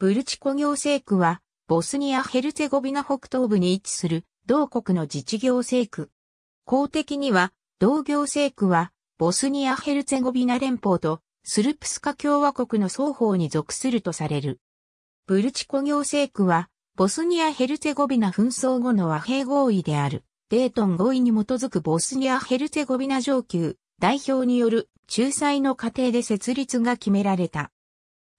ブルチコ行政区は、ボスニア・ヘルツェゴビナ北東部に位置する、同国の自治行政区。公的には、同行政区は、ボスニア・ヘルツェゴビナ連邦と、スルプスカ共和国の双方に属するとされる。ブルチコ行政区は、ボスニア・ヘルツェゴビナ紛争後の和平合意である、デートン合意に基づくボスニア・ヘルツェゴビナ上級、代表による仲裁の過程で設立が決められた。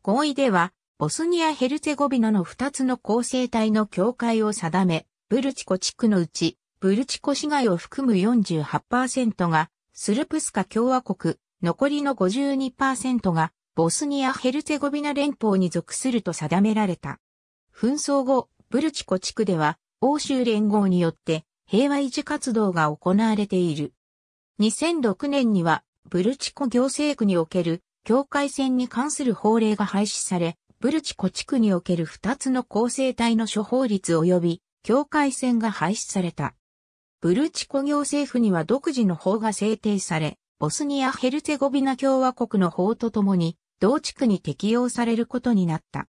合意では、ボスニア・ヘルツェゴビナの2つの構成体の境界を定め、ブルチコ地区のうち、ブルチコ市街を含む48%が、スルプスカ共和国、残りの52%が、ボスニア・ヘルツェゴビナ連邦に属すると定められた。紛争後、ブルチコ地区では、欧州連合によって、平和維持活動が行われている。2006年には、ブルチコ行政区における境界線に関する法令が廃止され、ブルチコ地区における2つの構成体の処方率及び境界線が廃止された。ブルチコ行政府には独自の法が制定され、ボスニア・ヘルツェゴビナ共和国の法とともに、同地区に適用されることになった。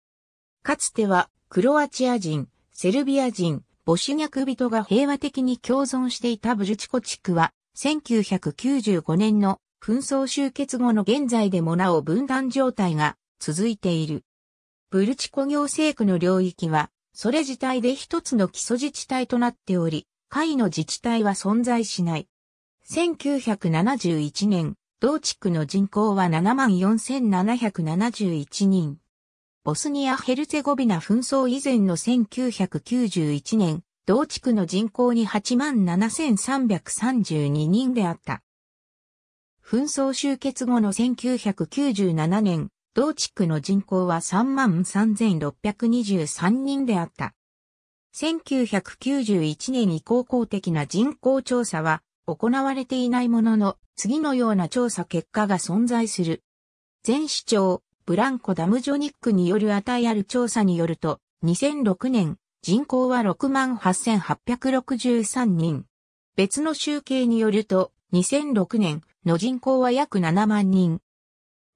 かつては、クロアチア人、セルビア人、ボシュニャク人が平和的に共存していたブルチコ地区は、1995年の紛争終結後の現在でもなお分断状態が続いている。ブルチコ行政区の領域は、それ自体で一つの基礎自治体となっており、下位の自治体は存在しない。1971年、同地区の人口は74,771人。ボスニア・ヘルツェゴビナ紛争以前の1991年、同地区の人口に87,332人であった。紛争終結後の1997年、同地区の人口は33,623人であった。1991年以降公的な人口調査は行われていないものの、次のような調査結果が存在する。前市長、ブランコ・ダムジョニックによる値ある調査によると、2006年、人口は68,863人。別の集計によると、2006年の人口は約7万人。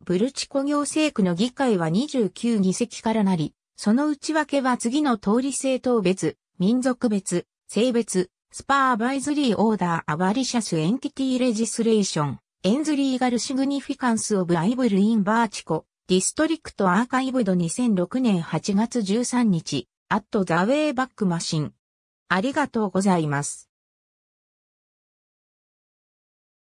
ブルチコ行政区の議会は29議席からなり、その内訳は次の通り政党別、民族別、性別、スパーアバイズリーオーダーアバリシャスエンティティレジスレーション、エンズリーガルシグニフィカンスオブアイブルインバーチコ、ディストリクトアーカイブド2006年8月13日、アットザウェイバックマシン。ありがとうございます。